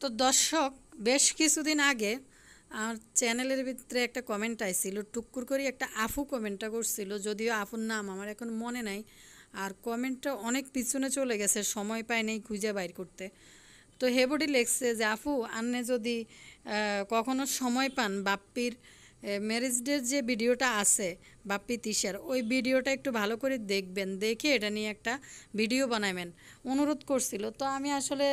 তো দর্শক বেশ কিছুদিন আগে আমার চ্যানেলের ভিতরে একটা কমেন্ট আইছিল টুকুর করে একটা আফু কমেন্টটা করছিল যদিও আফুর নাম আমার এখন মনে নাই আর কমেন্টটা অনেক পিছনে চলে গেছে সময় পায় নেই খুঁজে বাইর করতে তো হেবডি লেখছে যে আফু আন্নে যদি কখনো সময় পান বাপ্পির ম্যারেজ ডের যে ভিডিওটা আছে বাপ্পি তিসার ওই ভিডিওটা একটু ভালো করে দেখবেন দেখে এটা নিয়ে একটা ভিডিও বানাবেন অনুরোধ করছিল তো আমি আসলে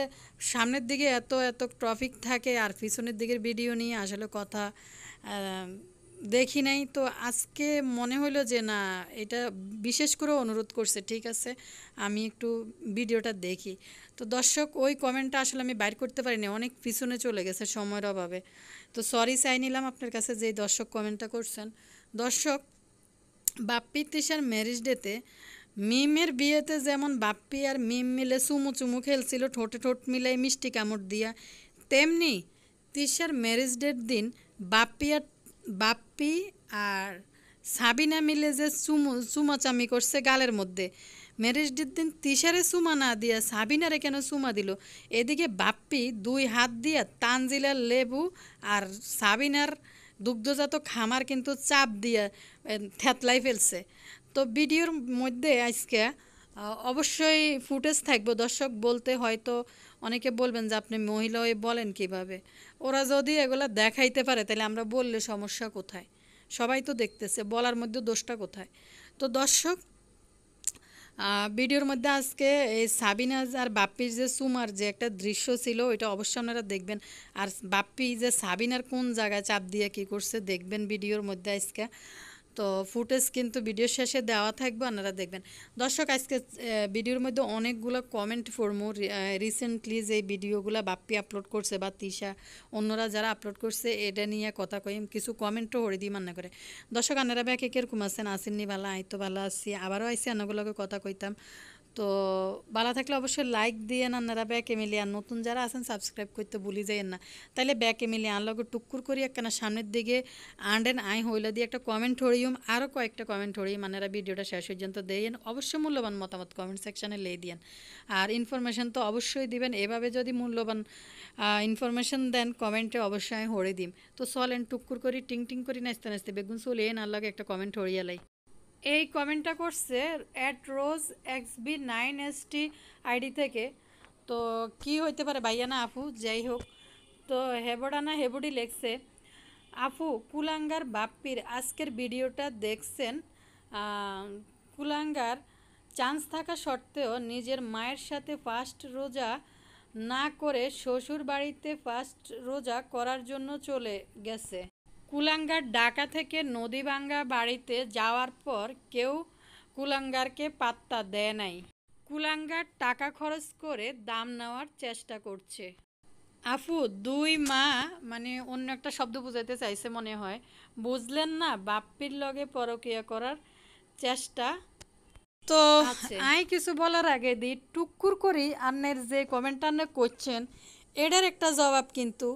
সামনের দিকে এত এত ট্রফিক থাকে আর পিছনের দিকের ভিডিও নিয়ে আসলে কথা দেখি নাই তো আজকে মনে হইলো যে না এটা বিশেষ করে অনুরোধ করছে ঠিক আছে আমি একটু ভিডিওটা দেখি তো দর্শক ওই কমেন্টটা আসলে আমি বাইর করতে পারিনি অনেক পিছনে চলে গেছে সময়ের অভাবে তো সরি চাই নিলাম আপনার কাছে যেই দর্শক কমেন্টটা করছেন দর্শক বাপ্পি তৃষার ম্যারেজ ডেতে মিমের বিয়েতে যেমন বাপ্পি আর মিম মিলে চুমু চুমু খেলছিল ঠোঁটে ঠোঁট মিলে মিষ্টি কামড় দিয়া তেমনি তৃষার ম্যারেজ ডের দিন বাপ্পি আর বাপ্পি আর সাবিনা মিলে যে চুমু চুমাচামি করছে গালের মধ্যে ম্যারেজ দিন তিসারে চুমা না দিয়া সাবিনারে কেন চুমা দিল এদিকে বাপ্পি দুই হাত দিয়া তানজিলার লেবু আর সাবিনার দুগ্ধজাত খামার কিন্তু চাপ দিয়া থেতলাই ফেলছে তো ভিডিওর মধ্যে আজকে অবশ্যই ফুটেজ থাকবে দর্শক বলতে হয়তো অনেকে বলবেন যে আপনি মহিলা হয়ে বলেন কিভাবে ওরা যদি এগুলো দেখাইতে পারে তাহলে আমরা বললে সমস্যা কোথায় সবাই তো দেখতেছে বলার মধ্যে দোষটা কোথায় তো দর্শক ভিডিওর মধ্যে আজকে এই সাবিনাজ আর বাপ্পির যে সুমার যে একটা দৃশ্য ছিল ওইটা অবশ্যই আপনারা দেখবেন আর বাপ্পি যে সাবিনার কোন জায়গায় চাপ দিয়ে কি করছে দেখবেন ভিডিওর মধ্যে আজকে তো ফুটেজ কিন্তু ভিডিও শেষে দেওয়া থাকবে আপনারা দেখবেন দর্শক আজকে ভিডিওর মধ্যে অনেকগুলো কমেন্ট ফোরমো রিসেন্টলি যে ভিডিওগুলো বাপ্পি আপলোড করছে বা তিশা অন্যরা যারা আপলোড করছে এটা নিয়ে কথা কইম কিছু কমেন্টও হরে দিই মান্না করে দর্শক আনারা ব্যাক একের কুমাছেন আসেননি ভালো আইতো ভালো আছি আবারও আইসি আনাগুলোকে কথা কইতাম তো ভালো থাকলে অবশ্যই লাইক দিয়েন আপনারা ব্যাকে মিলিয়ে আর নতুন যারা আছেন সাবস্ক্রাইব করতে ভুলি যাইয়েন না তাহলে ব্যাকে মিলিয়ে আনলগে টুকুর করি একখানা সামনের দিকে আন্ডেন আই হইলে দিয়ে একটা কমেন্ট হরিয়ম আরও কয়েকটা কমেন্ট হরিয়ম আপনারা ভিডিওটা শেষ পর্যন্ত দিয়েন অবশ্যই মূল্যবান মতামত কমেন্ট সেকশানে লেই দিয়ে আর ইনফরমেশন তো অবশ্যই দিবেন এভাবে যদি মূল্যবান ইনফরমেশন দেন কমেন্টে অবশ্যই হরে দিম তো চলেন টুকুর করি টিং টিং করি নাচতে নাচতে বেগুন সোল এন আর লগে একটা কমেন্ট হরিয়ালাই এই কমেন্টটা করছে at rose X B nine S T ID থেকে তো কি হইতে পারে ভাইয়ানা আফু যাই হোক তো হেবডানা হেবডি লেখছে আফু কুলাঙ্গার বাপ্পির আজকের ভিডিওটা দেখছেন কুলাঙ্গার চান্স থাকা সত্ত্বেও নিজের মায়ের সাথে ফার্স্ট রোজা না করে শ্বশুর বাড়িতে ফার্স্ট রোজা করার জন্য চলে গেছে কুলাঙ্গার ডাকা থেকে নদীভাঙ্গা বাড়িতে যাওয়ার পর কেউ কুলাঙ্গারকে পাত্তা দেয় নাই কুলাঙ্গার টাকা খরচ করে দাম নেওয়ার চেষ্টা করছে আফু দুই মা মানে অন্য একটা শব্দ বুঝাইতে চাইছে মনে হয় বুঝলেন না বাপ্পির লগে পরকিয়া করার চেষ্টা তো আই কিছু বলার আগে দি টুকুর করি আন্নের যে কমেন্ট আন্নে করছেন এটার একটা জবাব কিন্তু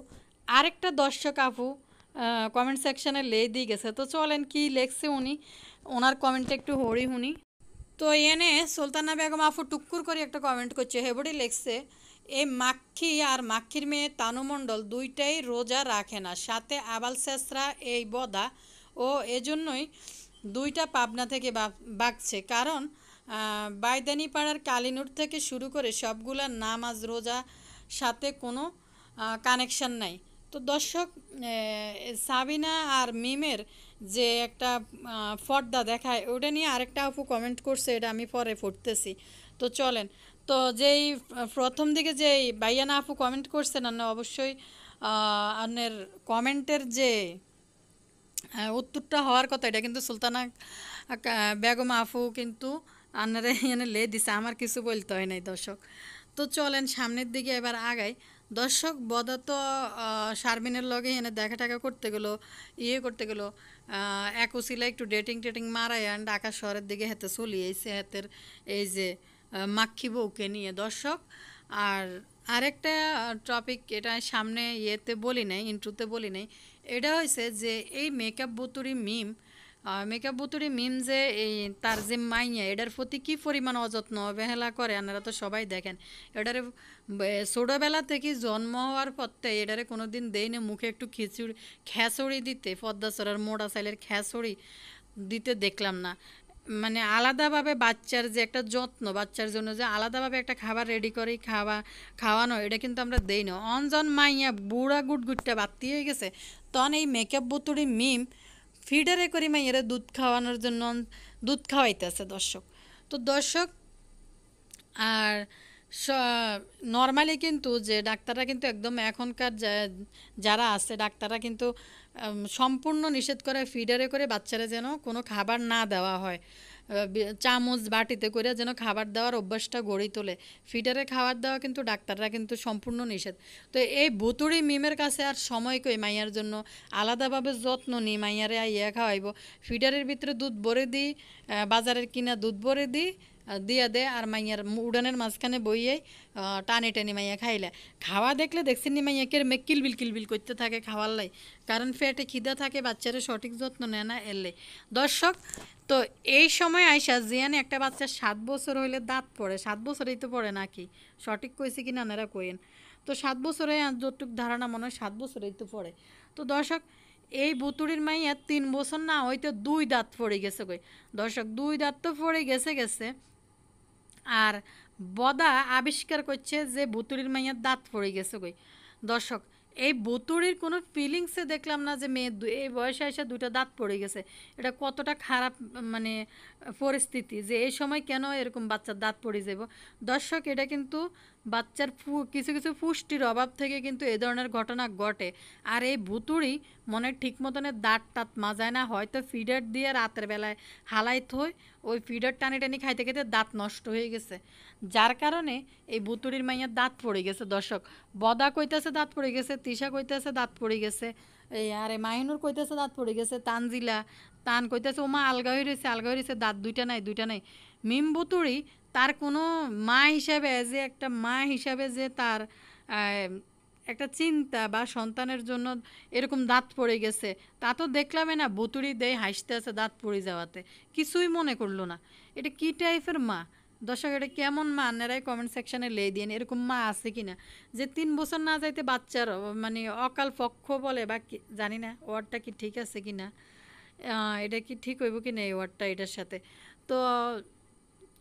আরেকটা দর্শক আফু কমেন্ট সেকশানে লেই গেছে তো চলেন কি লেখছে উনি ওনার কমেন্টটা একটু হরি হুনি তো এনে সুলতানা বেগম আফু টুকুর করে একটা কমেন্ট করছে হেবড়ি লেখছে এ মাক্ষি আর মাক্ষির মেয়ে তানুমণ্ডল দুইটাই রোজা রাখে না সাথে আবাল শেষরা এই বদা ও এজন্যই দুইটা পাবনা থেকে বাগছে কারণ বাইদানি পাড়ার কালিনুর থেকে শুরু করে সবগুলা নামাজ রোজা সাথে কোনো কানেকশন নাই তো দর্শক সাবিনা আর মিমের যে একটা পর্দা দেখায় ওটা নিয়ে আরেকটা আপু কমেন্ট করছে এটা আমি পরে ফুটতেছি তো চলেন তো যেই প্রথম দিকে যেই বাইয়ানা আপু কমেন্ট করছেন না অবশ্যই আপনার কমেন্টের যে উত্তরটা হওয়ার কথা এটা কিন্তু সুলতানা বেগম আফু কিন্তু আনারে এনে লে দিছে আমার কিছু বলতে হয় নাই দর্শক তো চলেন সামনের দিকে এবার আগাই দর্শক বদা তো শারমিনের লগে এনে দেখা টাকা করতে গেলো ইয়ে করতে গেলো এক উচিলা একটু ডেটিং টেটিং মারাই আন ঢাকা শহরের দিকে হাতে চলি এইছে হাতের এই যে মাক্ষি বউকে নিয়ে দর্শক আর আরেকটা টপিক এটা সামনে ইয়েতে বলি নাই ইন্ট্রুতে বলি নাই এটা হয়েছে যে এই মেকআপ বুতুরি মিম মেকআপ বুতুরি মিম যে এই তার যে মাইয়া এটার প্রতি কী পরিমাণ অযত্ন অবহেলা করে আপনারা তো সবাই দেখেন এটার ছোটোবেলা থেকে জন্ম হওয়ার পথে এটারে কোনো দিন দেই না মুখে একটু খিচুড়ি খ্যাঁচড়ি দিতে পদ্মাচড়ার মোটা সাইলের খেঁচড়ি দিতে দেখলাম না মানে আলাদাভাবে বাচ্চার যে একটা যত্ন বাচ্চার জন্য যে আলাদাভাবে একটা খাবার রেডি করে খাওয়া খাওয়ানো এটা কিন্তু আমরা দেই না অনজন মাইয়া বুড়া গুটগুটটা বাদ দিয়ে গেছে তখন এই মেকআপ বুতুরি মিম ফিডারে করি মাই এরা দুধ খাওয়ানোর জন্য দুধ খাওয়াইতেছে দর্শক তো দর্শক আর নর্মালি কিন্তু যে ডাক্তাররা কিন্তু একদম এখনকার যারা আছে ডাক্তাররা কিন্তু সম্পূর্ণ নিষেধ করে ফিডারে করে বাচ্চারা যেন কোনো খাবার না দেওয়া হয় চামচ বাটিতে করে যেন খাবার দেওয়ার অভ্যাসটা গড়ে তোলে ফিটারে খাবার দেওয়া কিন্তু ডাক্তাররা কিন্তু সম্পূর্ণ নিষেধ তো এই ভুতুড়ি মিমের কাছে আর সময় কই মাইয়ার জন্য আলাদাভাবে যত্ন নিই মাইয়ারে ইয়া খাওয়াইব ফিটারের ভিতরে দুধ ভরে দিই বাজারের কিনা দুধ ভরে দিই দিয়ে দে আর মাইয়ার উড়ানের মাঝখানে বইয়ে টানে টানে মাইয়া খাইলে খাওয়া দেখলে দেখছি নি মাইয়া কিরমে বিলকিল বিল করতে থাকে খাওয়ার লাই কারণ ফ্যাটে খিদা থাকে বাচ্চার সঠিক যত্ন নেয় না এলে দর্শক তো এই সময় আইসা জিয়ান একটা বাচ্চা সাত বছর হইলে দাঁত পড়ে সাত বছরেই তো পড়ে নাকি সঠিক কইছে কি নারা কইন তো সাত বছরে যতটুক ধারণা মনে হয় সাত বছরেই তো পড়ে তো দর্শক এই বুতুড়ির মাইয়া তিন বছর না হয়তো দুই দাঁত পড়ে গেছে কই দর্শক দুই দাঁত তো পড়ে গেছে গেছে আর বদা আবিষ্কার করছে যে বুতুরির মাইয়ার দাঁত পড়ে গেছে কই দর্শক এই বুতুরির কোনো ফিলিংসে দেখলাম না যে মেয়ে এই বয়সে এসে দুটো দাঁত পড়ে গেছে এটা কতটা খারাপ মানে পরিস্থিতি যে এই সময় কেন এরকম বাচ্চার দাঁত পড়ে যাব দর্শক এটা কিন্তু বাচ্চার কিছু কিছু পুষ্টির অভাব থেকে কিন্তু এ ধরনের ঘটনা ঘটে আর এই ভুতুড়ি মনে ঠিক মতনের দাঁত টাত মাজায় না হয়তো ফিডার দিয়ে রাতের বেলায় হালাই থই ওই ফিডার টানি টানি খাইতে খাইতে দাঁত নষ্ট হয়ে গেছে যার কারণে এই ভুতুড়ির মাইয়ার দাঁত পড়ে গেছে দর্শক বদা কইতেছে দাঁত পড়ে গেছে তিশা কইতেছে দাঁত পড়ে গেছে এই আরে মাহিনুর কইতেছে দাঁত পড়ে গেছে তানজিলা তান কইতেছে ওমা আলগা হয়ে রয়েছে আলগা হয়ে রয়েছে দাঁত দুইটা নাই দুইটা নাই মিম ভুতুড়ি তার কোনো মা হিসাবে যে একটা মা হিসাবে যে তার একটা চিন্তা বা সন্তানের জন্য এরকম দাঁত পড়ে গেছে তা তো দেখলামে না বতুরি দেয় হাসতে আছে দাঁত পড়ে যাওয়াতে কিছুই মনে করলো না এটা কি টাইপের মা দর্শক এটা কেমন মা আপনারাই কমেন্ট সেকশানে লেই দিয়ে এরকম মা আছে কি না যে তিন বছর না যাইতে বাচ্চার মানে অকাল পক্ষ বলে বা জানি না ওয়ার্ডটা কি ঠিক আছে কি না এটা কি ঠিক হইব কি না এই ওয়ার্ডটা এটার সাথে তো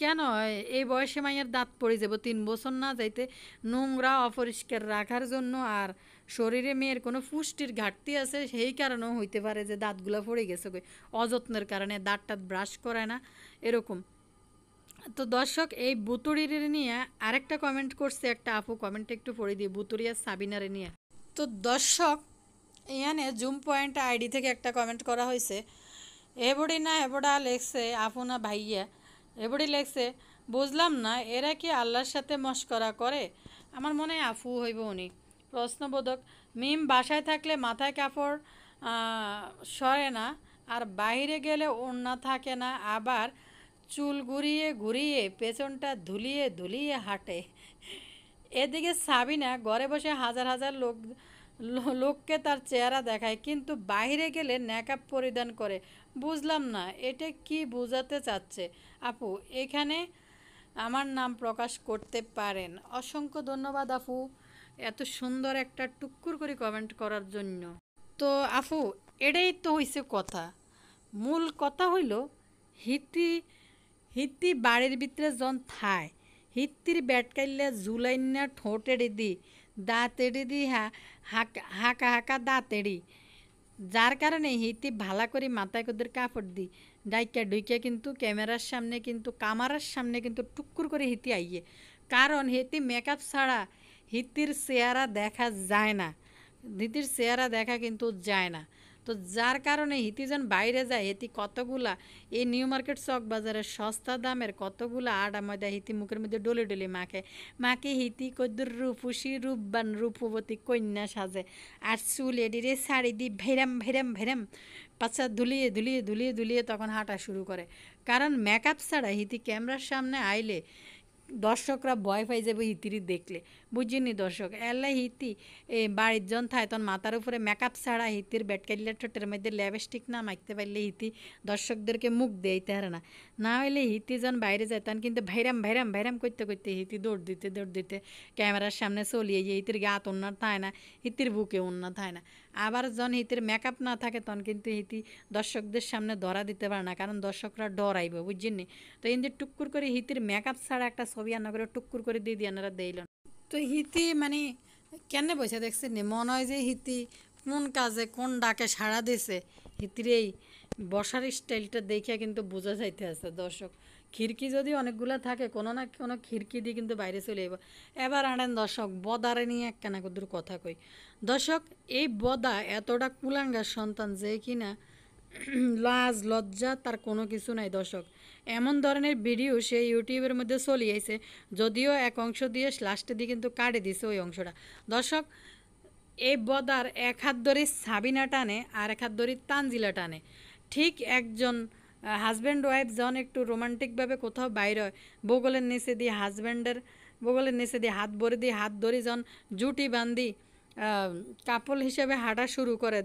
কেন এই বয়সে মাইয়ের দাঁত পড়ে যাব তিন বছর না যাইতে নোংরা অপরিষ্কার রাখার জন্য আর শরীরে মেয়ের কোনো পুষ্টির ঘাটতি আছে সেই কারণেও হইতে পারে যে দাঁতগুলো পড়ে গেছে অযত্নের কারণে দাঁত টাত ব্রাশ করে না এরকম তো দর্শক এই বুতুরির নিয়ে আরেকটা কমেন্ট করছে একটা আপু কমেন্ট একটু পড়ে দিই বুতুরিয়া সাবিনারে নিয়ে তো দর্শক এখানে জুম পয়েন্ট আইডি থেকে একটা কমেন্ট করা হয়েছে এবডি না এবডা লেখছে আপু না ভাইয়া এবড়ি লেখছে বুঝলাম না এরা কি আল্লাহর সাথে মস্করা করে আমার মনে হয় আফু হইব উনি প্রশ্নবোধক মিম বাসায় থাকলে মাথায় কাপড় সরে না আর বাইরে গেলে ওড়না থাকে না আবার চুল ঘুরিয়ে ঘুরিয়ে পেছনটা ধুলিয়ে ধুলিয়ে হাঁটে এদিকে সাবিনা ঘরে বসে হাজার হাজার লোক লোককে তার চেহারা দেখায় কিন্তু বাইরে গেলে নেকআপ পরিধান করে বুঝলাম না এটা কি বোঝাতে চাচ্ছে আপু এখানে আমার নাম প্রকাশ করতে পারেন অসংখ্য ধন্যবাদ আপু এত সুন্দর একটা টুকুর করে কমেন্ট করার জন্য তো আপু এটাই তো হইছে কথা মূল কথা হইল হিতি হিতি বাড়ির ভিতরে জন থায় হিত্তির ব্যাটকাইলে জুলাইন্যা ঠোঁট এড়ে দি দাঁত এড়ে দি হা হাঁকা হাঁকা দাঁত এড়ি যার কারণে হিতি ভালা করে মাথায় কোদের কাপড় দিই ডাইকা ডুইকা কিন্তু ক্যামেরার সামনে কিন্তু কামারার সামনে কিন্তু টুকুর করে হিতি আইয়ে কারণ হিতি মেকআপ ছাড়া হিতির চেহারা দেখা যায় না হিতির চেহারা দেখা কিন্তু যায় না তো যার কারণে হিতিজন বাইরে যায় হেতি কতগুলা এই নিউ মার্কেট চক বাজারের সস্তা দামের কতগুলা আটা ময়দা হিতি মুখের মধ্যে ডলে ডলে মাখে মাকে হিতি কদ্দুর রূপসী রূপবান রূপবতী কন্যা সাজে আর চুল এডিরে শাড়ি দি ভেরাম ভেরাম ভেরাম পাচ্ছা ধুলিয়ে ধুলিয়ে ধুলিয়ে ধুলিয়ে তখন হাঁটা শুরু করে কারণ মেকআপ ছাড়া হিতি ক্যামেরার সামনে আইলে দর্শকরা ভয় পাই যাবে হিতিরি দেখলে বুঝিনি দর্শক এলে হিতি বাড়ির জন থায় তখন মাথার উপরে মেকআপ ছাড়া হিতির ব্যাটকাইলার ঠোঁটের মধ্যে ল্যাপস্টিক না মাখতে পারলে হিতি দর্শকদেরকে মুখ দেয় না না হইলে হিতি যখন বাইরে যেতাম কিন্তু ভাইরাম ভাইরাম ভাইরাম করতে করতে হিতি দৌড় দিতে দৌড় দিতে ক্যামেরার সামনে চলিয়ে যে হিতির গাত উন্নার থায় না হিতির বুকে ওনার থায় না আবার যখন হিতির মেকআপ না থাকে তখন কিন্তু হিতি দর্শকদের সামনে ধরা দিতে পারে না কারণ দর্শকরা ডরাইব বুঝছেন তো যে টুকুর করে হিতির মেকআপ ছাড়া একটা ছবি আনা করে টুকুর করে দিয়ে দিয়ে আনারা দেইল তো হিতি মানে কেন বসে দেখছেন মনে হয় যে হিতি কোন কাজে কোন ডাকে সাড়া দিছে হিতির এই বসার স্টাইলটা দেখে কিন্তু বোঝা যাইতে আছে দর্শক খিড়কি যদি অনেকগুলো থাকে কোনো না কোনো খিড়কি দিয়ে কিন্তু বাইরে চলে যাব এবার আনেন দর্শক বদারে নিয়ে এক কেনা কুদুর কথা কই দর্শক এই বদা এতটা কুলাঙ্গার সন্তান যে কিনা লাজ লজ্জা তার কোনো কিছু নাই দর্শক এমন ধরনের ভিডিও সে ইউটিউবের মধ্যে চলিয়েছে যদিও এক অংশ দিয়ে লাস্টে দিয়ে কিন্তু কাটে দিছে ওই অংশটা দর্শক এই বদার এক হাত ধরে সাবিনা টানে আর এক হাত ধরে তানজিলা টানে ঠিক একজন হাজব্যান্ড ওয়াইফ যখন একটু রোমান্টিকভাবে কোথাও বাইর হয় বগলের নিচে দিয়ে হাজব্যান্ডের বগলের নিচে দিয়ে হাত ভরে দিয়ে হাত ধরে যখন জুটি বান্ধি কাপল হিসেবে হাঁটা শুরু করে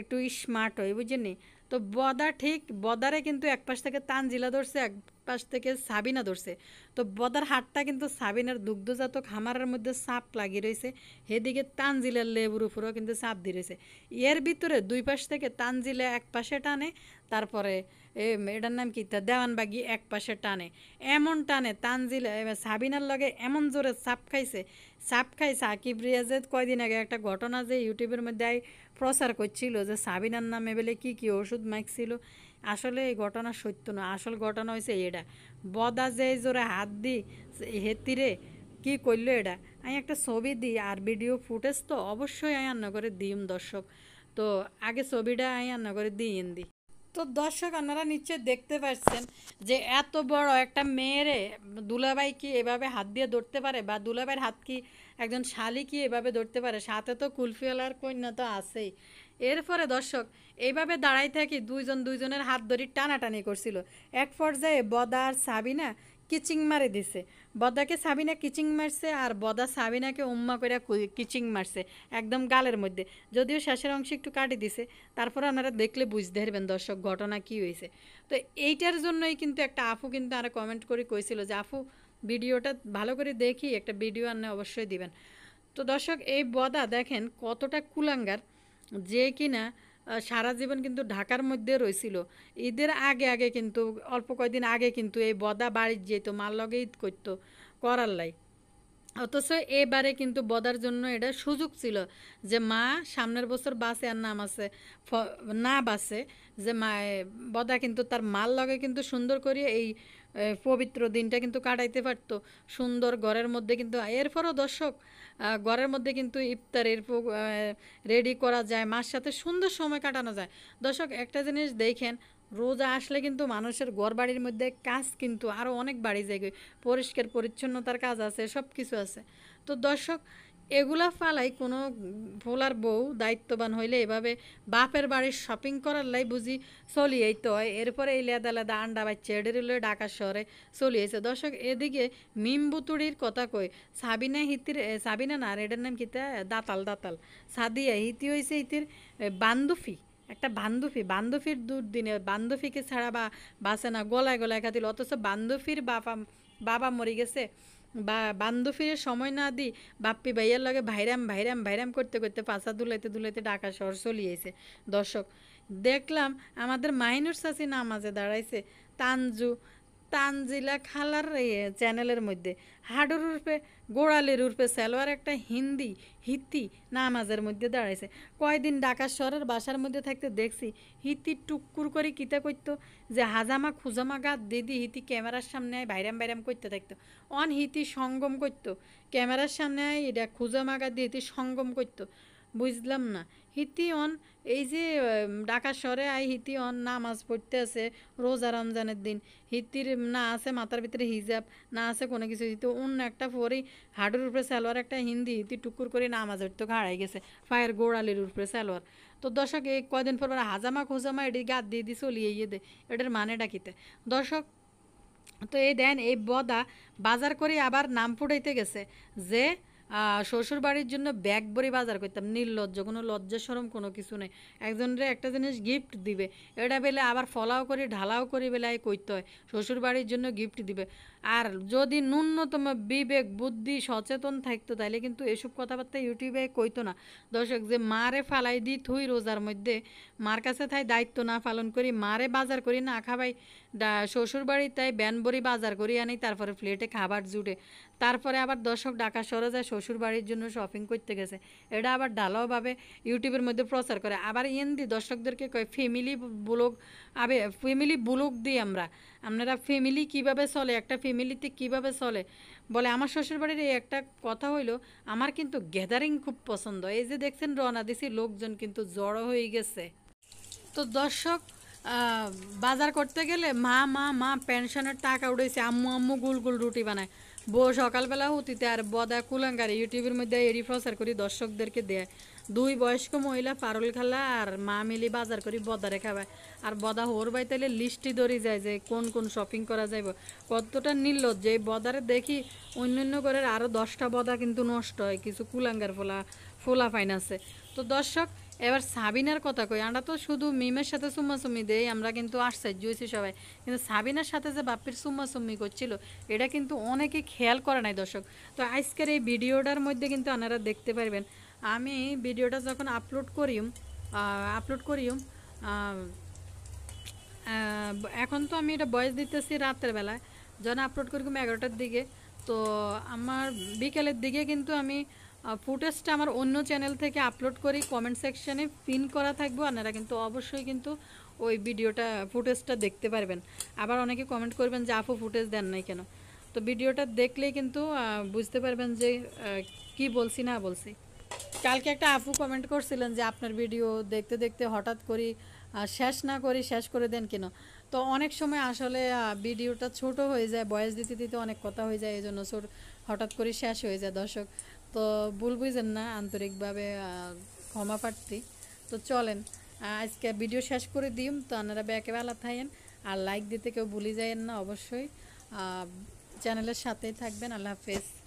একটু স্মার্ট হয় বুঝিনি তো বদা ঠিক বদারে কিন্তু এক পাশ থেকে জিলা ধরছে এক পাশ থেকে সাবিনা ধরছে তো বদার হাটটা কিন্তু সাবিনার দুগ্ধজাত খামারের মধ্যে সাপ লাগি রয়েছে সেদিকে তানজিলের লেবুর উপরেও কিন্তু সাপ দিয়ে রয়েছে এর ভিতরে দুই পাশ থেকে তানজিলে এক পাশে টানে তারপরে এ এটার নাম কি দেওয়ানবাগি এক পাশে টানে এমন টানে তানজিল সাবিনার লগে এমন জোরে সাপ খাইছে সাপ খাইছে আকিব রিয়াজের কয়দিন আগে একটা ঘটনা যে ইউটিউবের মধ্যে প্রচার করছিল যে সাবিনার নামে বলে কি কি ওষুধ মাখছিল আসলে এই ঘটনা সত্য না আসল ঘটনা হয়েছে এটা বদা যে জোরে হাত দি হেতিরে কি করলো এটা আমি একটা ছবি দিই আর ভিডিও ফুটেজ তো অবশ্যই আমি রান্না করে দিম দর্শক তো আগে ছবিটা আমি রান্না করে দিই দিই তো দর্শক আপনারা নিশ্চয় দেখতে পাচ্ছেন যে এত বড় একটা মেয়েরে দুলাবাই কি এভাবে হাত দিয়ে ধরতে পারে বা দুলাবাইয়ের হাত কি একজন শালি কি এভাবে ধরতে পারে সাথে তো কুলফিওয়ালার কন্যা তো আছেই এরপরে দর্শক এইভাবে দাঁড়াই থাকি দুইজন দুইজনের হাত ধরি টানাটানি করছিল এক পর্যায়ে বদা আর সাবিনা কিচিং মারে দিছে বদাকে সাবিনা কিচিং মারছে আর বদা সাবিনাকে উম্মা করে কিচিং মারছে একদম গালের মধ্যে যদিও শেষের অংশে একটু কাটি দিছে তারপর আপনারা দেখলে বুঝতে পারবেন দর্শক ঘটনা কি হয়েছে তো এইটার জন্যই কিন্তু একটা আফু কিন্তু আর কমেন্ট করে কইছিল যে আফু ভিডিওটা ভালো করে দেখি একটা ভিডিও আনে অবশ্যই দিবেন তো দর্শক এই বদা দেখেন কতটা কুলাঙ্গার যে কিনা সারা জীবন কিন্তু ঢাকার মধ্যে রয়েছিল ঈদের আগে আগে কিন্তু অল্প কয়েকদিন আগে কিন্তু এই বদা বাড়ির যেত মার লগে ঈদ করতো করার লাই অথচ এবারে কিন্তু বদার জন্য এটা সুযোগ ছিল যে মা সামনের বছর বাসে আর নাম আছে না বাসে যে মা বদা কিন্তু তার মাল লগে কিন্তু সুন্দর করে এই পবিত্র দিনটা কিন্তু কাটাইতে পারত সুন্দর ঘরের মধ্যে কিন্তু এরপরও দর্শক ঘরের মধ্যে কিন্তু ইফতারের রেডি করা যায় মার সাথে সুন্দর সময় কাটানো যায় দর্শক একটা জিনিস দেখেন রোজা আসলে কিন্তু মানুষের ঘর বাড়ির মধ্যে কাজ কিন্তু আরও অনেক বাড়ি যায় পরিষ্কার পরিচ্ছন্নতার কাজ আছে সব কিছু আছে তো দর্শক এগুলা ফালাই কোনো ভোলার বউ দায়িত্ববান হইলে এভাবে বাপের বাড়ির শপিং করার লাই বুঝি চলিয়েই তো হয় এরপরে এই লেদা লেদা আন্ডা বা চেড়ের লয়ে ঢাকা শহরে চলিয়েছে দর্শক এদিকে মিমবুতুড়ির কথা কই সাবিনা হিতির সাবিনা না রেডের নাম কিতা দাতাল দাতাল সাদিয়া হিতি হয়েছে হিতির বান্দুফি একটা বান্ধবী বান্ধবীর দুর্দিনে বান্ধবীকে ছাড়া বা বাসে না গলায় গলায় খাতিল অথচ বান্ধবীর বাবা বাবা মরে গেছে বা বান্ধবীর সময় না দি বাপ্পি ভাইয়ার লগে ভাইরাম ভাইরাম ভাইরাম করতে করতে পাশা দুলাইতে দুলাইতে ঢাকা শহর চলিয়েছে দর্শক দেখলাম আমাদের মাইনুর সাসি নামাজে দাঁড়াইছে তানজু তানজিলা খালার চ্যানেলের মধ্যে হাডুর উর্ফে গোড়ালের উর্ফে সালোয়ার একটা হিন্দি হিতি নামাজের মধ্যে দাঁড়াইছে কয়দিন ডাকার শহরের বাসার মধ্যে থাকতে দেখছি হিতি টুকুর করে কিতা করতো যে হাজামা খুজামা গাত দিদি হিতি ক্যামেরার সামনে আয় বাইরাম বাইরাম করতে থাকতো অন হিতি সঙ্গম করতো ক্যামেরার সামনে আয় এটা খুজামা গাত দিয়ে হিতি সঙ্গম করতো বুঝলাম না হিতিয়ন এই যে ঢাকা শহরে আই হিতিয়ন নামাজ পড়তে আছে রোজা রমজানের দিন হিতির না আছে মাথার ভিতরে হিজাব না আছে কোনো কিছু হিতি অন্য একটা পরে হাডুর উপরে সালোয়ার একটা হিন্দি হিতি টুকুর করে নামাজ তো হারাই গেছে ফায়ের গোড়ালির উপরে সালোয়ার তো দর্শক এই কয়দিন পর হাজামা খোজামা এটি গাদ দিয়ে দিয়ে চলিয়ে ইয়ে দে এটার মানে ডাকিতে দর্শক তো এই দেন এই বদা বাজার করে আবার নাম ফুটাইতে গেছে যে শ্বশুর বাড়ির জন্য ব্যাগ ভরে বাজার করতাম নির্লজ্জ কোনো লজ্জা সরম কোনো কিছু নেই একজনের একটা জিনিস গিফট দিবে এটা বেলে আবার ফলাও করে ঢালাও করে বেলায় করতে হয় শ্বশুর বাড়ির জন্য গিফট দিবে আর যদি ন্যূনতম বিবেক বুদ্ধি সচেতন থাকতো তাহলে কিন্তু এসব কথাবার্তা ইউটিউবে কইতো না দর্শক যে মারে ফালাই দি থুই রোজার মধ্যে মার কাছে তাই দায়িত্ব না পালন করি মারে বাজার করি না খাবাই শ্বশুর বাড়ি তাই ব্যানবরি বাজার করি আনি তারপরে প্লেটে খাবার জুটে তারপরে আবার দর্শক ডাকা সরে যায় শ্বশুর বাড়ির জন্য শপিং করতে গেছে এটা আবার ঢালাওভাবে ইউটিউবের মধ্যে প্রচার করে আবার ইন্দি দর্শকদেরকে কয় ফ্যামিলি ব্লগ আবে ফ্যামিলি ব্লগ দিই আমরা আপনারা ফ্যামিলি কিভাবে চলে একটা ফ্যামিলিতে কিভাবে চলে বলে আমার শ্বশুরবাড়ির এই একটা কথা হইলো আমার কিন্তু গ্যাদারিং খুব পছন্দ এই যে দেখছেন রওনা দিছি লোকজন কিন্তু জড়ো হয়ে গেছে তো দর্শক বাজার করতে গেলে মা মা মা পেনশনের টাকা উঠেছে আম্মু আম্মু গুল গুল রুটি বানায় বউ সকালবেলা অতীতে আর বদা কুলাঙ্গার ইউটিউবের মধ্যে এরি প্রচার করি দর্শকদেরকে দেয় দুই বয়স্ক মহিলা পারুল খালা আর মা মিলি বাজার করি বদারে খাবায় আর বদা হোর বাই তাইলে লিস্টই ধরি যায় যে কোন কোন শপিং করা যাইব কতটা নির্লজ্জ যে বদারে দেখি অন্য অন্য করে আরও দশটা বদা কিন্তু নষ্ট হয় কিছু কুলাঙ্গার ফোলা ফোলা ফাইন আছে তো দর্শক এবার সাবিনার কথা কই আমরা তো শুধু মিমের সাথে সুম্মাসুম্মি দেই আমরা কিন্তু আশ্চর্য হয়েছি সবাই কিন্তু সাবিনার সাথে যে বাপ্পির সুম্মাসুম্মি করছিল এটা কিন্তু অনেকে খেয়াল করে নাই দর্শক তো আজকের এই ভিডিওটার মধ্যে কিন্তু আপনারা দেখতে পারবেন আমি ভিডিওটা যখন আপলোড করিম আপলোড করিম এখন তো আমি এটা বয়স দিতেছি রাতের বেলায় যখন আপলোড করিম এগারোটার দিকে তো আমার বিকেলের দিকে কিন্তু আমি ফুটেজটা আমার অন্য চ্যানেল থেকে আপলোড করি কমেন্ট সেকশানে পিন করা থাকবো আপনারা কিন্তু অবশ্যই কিন্তু ওই ভিডিওটা ফুটেজটা দেখতে পারবেন আবার অনেকে কমেন্ট করবেন যে আপু ফুটেজ দেন নাই কেন তো ভিডিওটা দেখলেই কিন্তু বুঝতে পারবেন যে কি বলছি না বলছি কালকে একটা আপু কমেন্ট করছিলেন যে আপনার ভিডিও দেখতে দেখতে হঠাৎ করি শেষ না করি শেষ করে দেন কেন তো অনেক সময় আসলে ভিডিওটা ছোট হয়ে যায় বয়স দিতে দিতে অনেক কথা হয়ে যায় এই জন্য হঠাৎ করে শেষ হয়ে যায় দর্শক তো ভুল বুঝেন না আন্তরিকভাবে ক্ষমা প্রার্থী তো চলেন আজকে ভিডিও শেষ করে দিম তো আপনারা ব্যাকে বেলা থাকেন আর লাইক দিতে কেউ ভুলে যায়েন না অবশ্যই চ্যানেলের সাথেই থাকবেন আল্লাহ হাফেজ